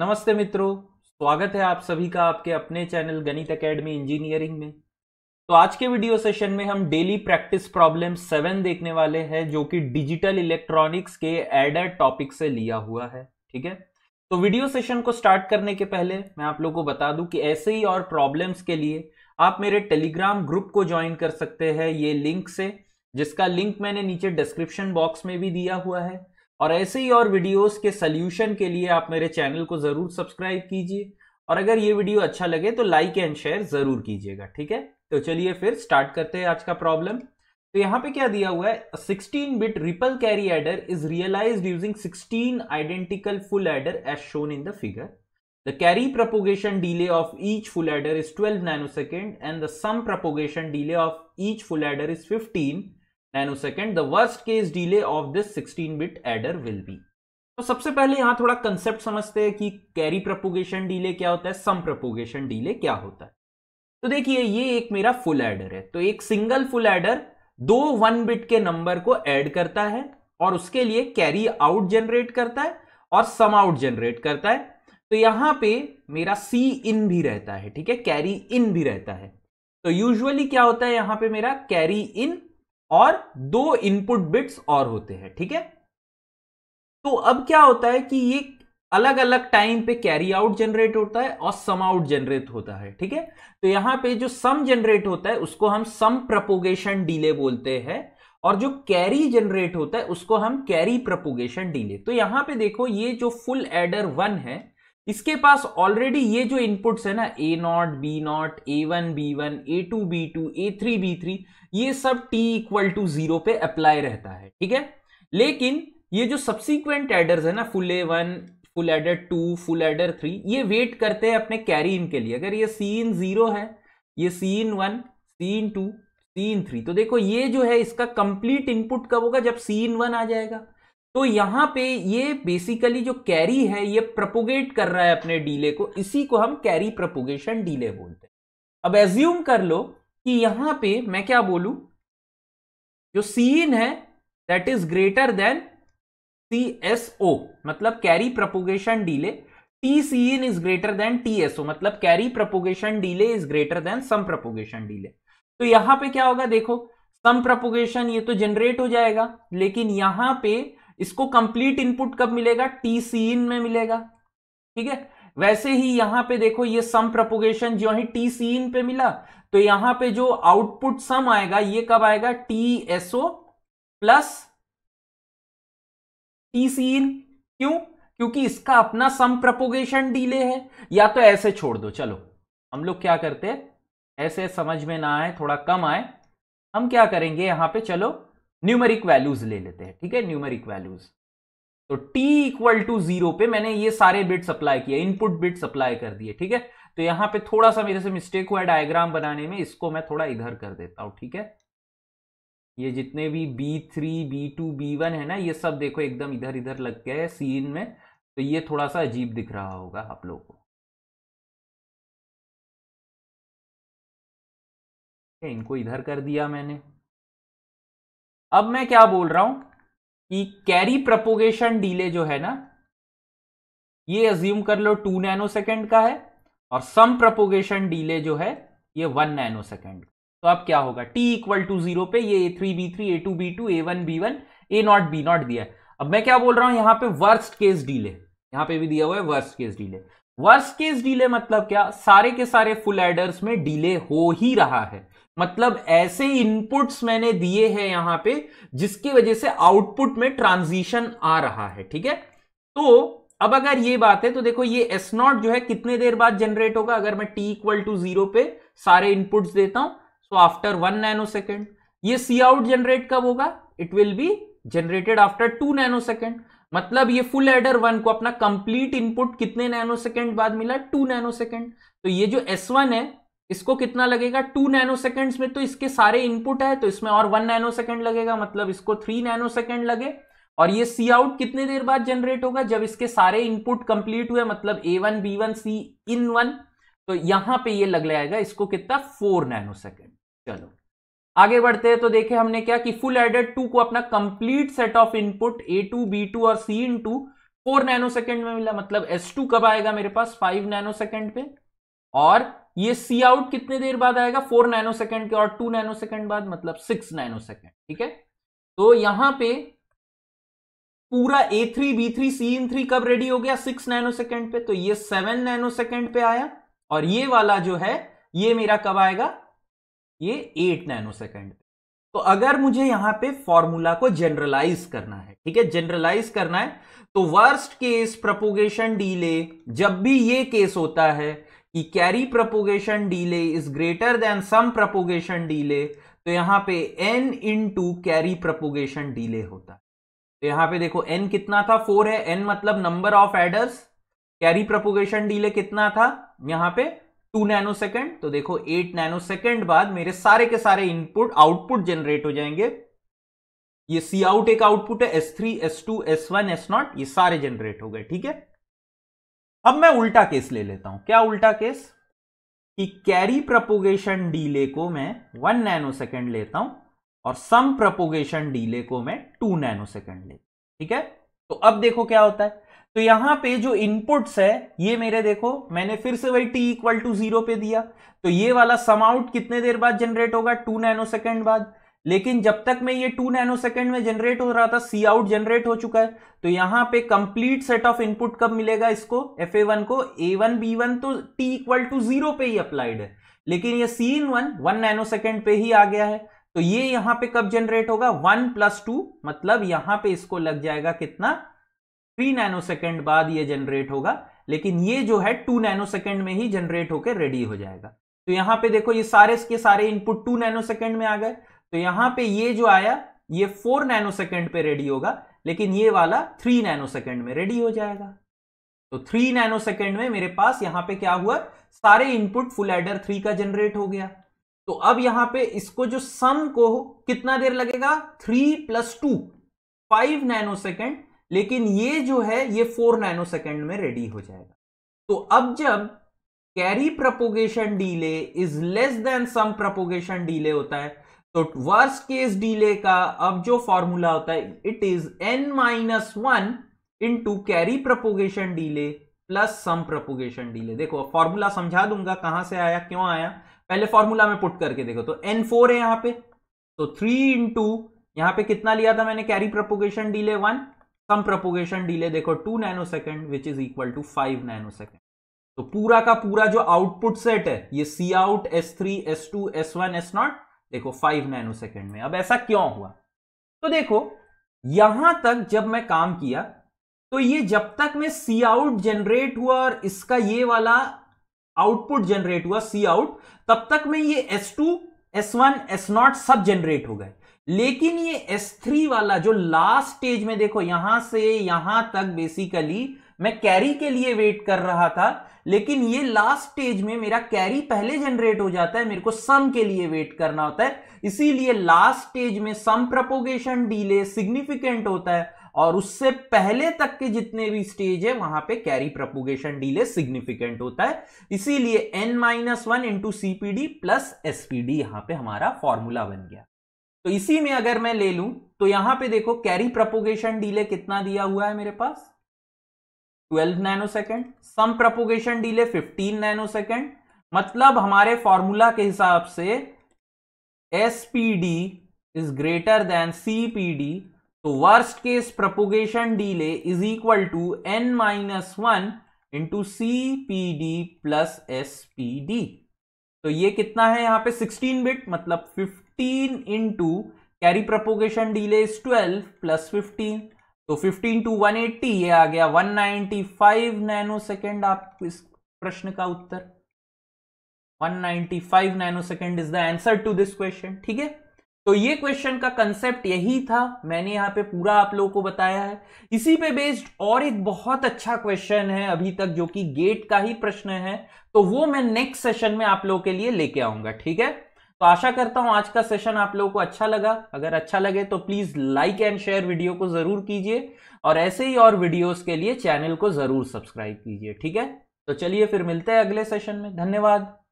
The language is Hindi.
नमस्ते मित्रों स्वागत है आप सभी का आपके अपने चैनल गणित एकेडमी इंजीनियरिंग में तो आज के वीडियो सेशन में हम डेली प्रैक्टिस प्रॉब्लम सेवन देखने वाले हैं जो कि डिजिटल इलेक्ट्रॉनिक्स के एडर टॉपिक से लिया हुआ है ठीक है तो वीडियो सेशन को स्टार्ट करने के पहले मैं आप लोगों को बता दूं कि ऐसे ही और प्रॉब्लम्स के लिए आप मेरे टेलीग्राम ग्रुप को ज्वाइन कर सकते हैं ये लिंक से जिसका लिंक मैंने नीचे डिस्क्रिप्शन बॉक्स में भी दिया हुआ है और ऐसे ही और वीडियोस के सल्यूशन के लिए आप मेरे चैनल को ज़रूर सब्सक्राइब कीजिए और अगर ये वीडियो अच्छा लगे तो लाइक एंड शेयर ज़रूर कीजिएगा ठीक है तो चलिए फिर स्टार्ट करते हैं आज का प्रॉब्लम तो यहाँ पे क्या दिया हुआ है 16 bit ripple carry adder is realize using 16 identical full adder as shown in the figure The carry propagation delay of each full adder is 12 nanosecond and the sum propagation delay of each full adder is nanosecond the worst case delay of this 16 bit adder will be तो सबसे पहले यहां थोड़ा कंसेप्ट समझते हैं कि कैरी प्रपोगेशन डीले क्या होता है सम प्रपोगेशन डीले क्या होता है तो देखिए ये एक मेरा फुल एडर है तो एक सिंगल फुल एडर दो वन बिट के नंबर को एड करता है और उसके लिए कैरी आउट जनरेट करता है और सम आउट जनरेट करता है तो यहां पे मेरा सी इन भी रहता है ठीक है कैरी इन भी रहता है तो यूजुअली क्या होता है यहां पे मेरा कैरी इन और दो इनपुट बिट्स और होते हैं ठीक है तो अब क्या होता है कि ये अलग अलग टाइम पे कैरी आउट जनरेट होता है और सम आउट जनरेट होता है ठीक है तो यहां पे जो सम जनरेट होता है उसको हम सम प्रपोगेशन डीले बोलते हैं और जो कैरी जनरेट होता है उसको हम कैरी प्रपोगेशन डीले तो यहां पे देखो ये जो फुल एडर वन है इसके पास ऑलरेडी ये जो इनपुट्स है ना A not B not A one B one A two B two A three B three ये सब टी इक्वल टू जीरो पे अप्लाई रहता है ठीक है लेकिन ये जो सब्सिक्वेंट एडर्स है ना full A one full adder two full adder three ये वेट करते हैं अपने कैरी इन के लिए अगर ये सी इन जीरो है ये C in one C in two C in three तो देखो ये जो है इसका कंप्लीट इनपुट कब होगा जब सी इन वन आ जाएगा तो यहां पे ये बेसिकली जो कैरी है ये प्रपोगेट कर रहा है अपने डीले को इसी को हम कैरी प्रपोगेशन डीले बोलते हैं अब एज्यूम कर लो कि यहां पे मैं क्या बोलू जो इन है that is greater than C S O मतलब carry propagation delay T C in is greater than T S O मतलब carry propagation delay is greater than sum propagation delay तो यहां पे क्या होगा देखो सम प्रपोगेशन ये तो जनरेट हो जाएगा लेकिन यहां पे इसको कंप्लीट इनपुट कब मिलेगा टी सी इन में मिलेगा ठीक है वैसे ही यहां पे देखो ये सम प्रपोगेशन जो है टी सी इन पे मिला तो यहां पे जो आउटपुट सम आएगा ये कब आएगा T S O plus T C in क्यों क्योंकि इसका अपना सम प्रपोगेशन डीले है या तो ऐसे छोड़ दो चलो हम लोग क्या करते हैं ऐसे समझ में ना आए थोड़ा कम आए हम क्या करेंगे यहां पे चलो न्यूमेरिक वैल्यूज ले लेते हैं ठीक है न्यूमेरिक वैल्यूज तो t इक्वल टू जीरो पे मैंने ये सारे बिट सप्लाई किए इनपुट बिट सप्लाई कर दिए ठीक है तो यहां पे थोड़ा सा मेरे से मिस्टेक हुआ डायग्राम बनाने में इसको मैं थोड़ा इधर कर देता हूं ठीक है ये जितने भी B3, B2, B1 है ना ये सब देखो एकदम इधर इधर लग गए सीन में तो ये थोड़ा सा अजीब दिख रहा होगा आप लोगों को इनको इधर कर दिया मैंने अब मैं क्या बोल रहा हूं कि कैरी प्रपोगेशन डीले जो है ना ये अज्यूम कर लो टू नैनो सेकेंड का है और सम प्रपोगेशन डीले जो है ये वन नैनो सेकेंड तो अब क्या होगा t इक्वल टू जीरो पे ये A three B three A two B two A one B one A not B not दिया है अब मैं क्या बोल रहा हूं यहां पे वर्स्ट केस डीले यहां पे भी दिया हुआ है worst case delay worse case delay मतलब क्या सारे के सारे फुल एडर्स में डिले हो ही रहा है मतलब ऐसे इनपुट्स मैंने दिए हैं यहां पे जिसकी वजह से आउटपुट में ट्रांजिशन आ रहा है ठीक है तो अब अगर ये बात है तो देखो ये एस नॉट जो है कितने देर बाद जनरेट होगा अगर मैं टी इक्वल टू जीरो पे सारे इनपुट्स देता हूं so after one nanosecond ये सी आउट जनरेट कब होगा it will be generated after two nanosecond मतलब ये फुल एडर वन को अपना कंप्लीट इनपुट कितने नैनो सेकेंड बाद मिला टू नैनो सेकेंड तो ये जो एस वन है इसको कितना लगेगा टू नैनो सेकेंड्स में तो इसके सारे इनपुट है तो इसमें और वन नैनो सेकेंड लगेगा मतलब इसको थ्री नैनो सेकेंड लगे और ये सी आउट कितने देर बाद जनरेट होगा जब इसके सारे इनपुट कंप्लीट हुए मतलब A one B one C in one तो यहां पे ये लग जाएगा इसको कितना फोर नैनो सेकेंड चलो आगे बढ़ते हैं तो देखे हमने क्या कि फुल एडेड टू को अपना complete set of input A two B two और C in two four nanosecond में मिला मतलब एस टू कब आएगा मेरे पास फाइव नैनो सेकेंड पे और ये सी आउट कितने देर बाद आएगा फोर नैनो सेकेंड के और टू नैनो सेकेंड बाद मतलब सिक्स नैनो सेकेंड ठीक है तो यहां पे पूरा A three B three C in three कब रेडी हो गया सिक्स नैनो सेकेंड पे तो ये सेवन नैनो सेकेंड पे आया और ये वाला जो है ये मेरा कब आएगा ये एट नैनो सेकेंड तो अगर मुझे यहां पे फॉर्मूला को जनरलाइज करना है ठीक है जनरलाइज करना है तो वर्स्ट केस प्रपोगेशन डीले जब भी ये केस होता है कि carry propagation delay is greater than sum propagation delay तो यहां पे N into carry propagation delay होता है तो यहां पे देखो एन कितना था फोर है एन मतलब number of adders carry propagation delay कितना था यहां पर टू नैनो सेकेंड तो देखो एट नैनो सेकेंड बाद मेरे सारे के सारे इनपुट आउटपुट जनरेट हो जाएंगे ये सी आउट एक आउटपुट है S three S two S one S not ये सारे जनरेट हो गए ठीक है अब मैं उल्टा केस ले लेता हूं क्या उल्टा केस कि कैरी प्रपोगेशन डीले को मैं वन नैनो सेकेंड लेता हूं और सम प्रपोगेशन डीले को मैं टू नैनो सेकेंड लेता हूं ठीक है तो अब देखो क्या होता है तो यहां पे जो इनपुट्स है ये मेरे देखो मैंने फिर से वही टी इक्वल टू जीरो पे दिया तो ये वाला सम आउट कितने देर बाद जनरेट होगा टू नैनो सेकेंड बाद लेकिन जब तक मैं ये टू नैनो सेकेंड में जनरेट हो रहा था सी आउट जनरेट हो चुका है तो यहां पे कंप्लीट सेट ऑफ इनपुट कब मिलेगा इसको एफ ए वन को ए वन बी वन तो टी इक्वल टू जीरो पे ही अप्लाइड है लेकिन ये C in one one nanosecond पे ही आ गया है तो ये यहां पे कब जनरेट होगा वन प्लस टू मतलब यहां पे इसको लग जाएगा कितना थ्री नैनो सेकेंड बाद ये जनरेट होगा लेकिन ये जो है टू नाइनो सेकेंड में ही जनरेट होकर रेडी हो जाएगा तो यहां पे देखो ये सारे के सारे इनपुट टू नाइनो सेकेंड में आ गए तो यहां पे ये जो आया ये फोर नैनो सेकेंड पे रेडी होगा लेकिन ये वाला थ्री नाइनो सेकेंड में रेडी हो जाएगा तो थ्री नाइनो सेकेंड में मेरे पास यहां पे क्या हुआ सारे इनपुट फुल एडर थ्री का जनरेट हो गया तो अब यहां पे इसको जो सम को कितना देर लगेगा three plus two five nanosecond लेकिन ये जो है ये फोर नैनो सेकेंड में रेडी हो जाएगा तो अब जब carry propagation delay is less than sum propagation delay होता है तो वर्स्ट केस डीले का अब जो फॉर्मूला होता है it is N minus one into carry propagation delay plus sum propagation delay देखो फॉर्मूला समझा दूंगा कहां से आया क्यों आया पहले फॉर्मूला में पुट करके देखो तो एन फोर है यहां पे तो थ्री इंटू यहां पे कितना लिया था मैंने carry propagation delay one sum propagation delay देखो two nanosecond which is equal to five nanosecond तो पूरा का पूरा जो आउटपुट सेट है ये C out S three S two S one S not देखो फाइव नैनो सेकेंड में अब ऐसा क्यों हुआ तो देखो यहां तक जब मैं काम किया तो ये जब तक मैं सी आउट जनरेट हुआ और इसका ये वाला आउटपुट जनरेट हुआ सी आउट तब तक में ये S two S one S not सब जनरेट हो गए लेकिन ये S3 वाला जो लास्ट स्टेज में देखो यहां से यहां तक बेसिकली मैं कैरी के लिए वेट कर रहा था लेकिन ये लास्ट स्टेज में मेरा कैरी पहले जनरेट हो जाता है मेरे को सम के लिए वेट करना होता है इसीलिए लास्ट स्टेज में सम प्रपोगेशन डीले सिग्निफिकेंट होता है और उससे पहले तक के जितने भी स्टेज है वहां पे कैरी प्रपोगेशन डीले सिग्निफिकेंट होता है इसीलिए N minus one into CPD plus SPD यहां पर हमारा फॉर्मूला बन गया तो इसी में अगर मैं ले लूं तो यहां पे देखो कैरी प्रपोगेशन डीले कितना दिया हुआ है मेरे पास 12 nanosecond sum propagation delay 15 nanosecond मतलब हमारे फॉर्मूला के हिसाब से S P D is greater than C P D तो worst case propagation delay is equal to N minus one into C P D plus S P D तो ये कितना है यहां पे 16 बिट मतलब N into carry propagation delay is twelve plus fifteen तो फिफ्टीन टू वन एट्टी ये आ गया फाइव नैनो सेकेंड आप इस प्रश्न का उत्तर 195 nanosecond is the answer to this question ठीक है तो ये क्वेश्चन का कंसेप्ट यही था मैंने यहां पे पूरा आप लोगों को बताया है इसी पे बेस्ड और एक बहुत अच्छा क्वेश्चन है अभी तक जो कि गेट का ही प्रश्न है तो वो मैं नेक्स्ट सेशन में आप लोगों के लिए लेके आऊंगा ठीक है तो आशा करता हूं आज का सेशन आप लोगों को अच्छा लगा अगर अच्छा लगे तो please like and share video को जरूर कीजिए और ऐसे ही और वीडियोस के लिए चैनल को जरूर सब्सक्राइब कीजिए ठीक है तो चलिए फिर मिलते हैं अगले सेशन में धन्यवाद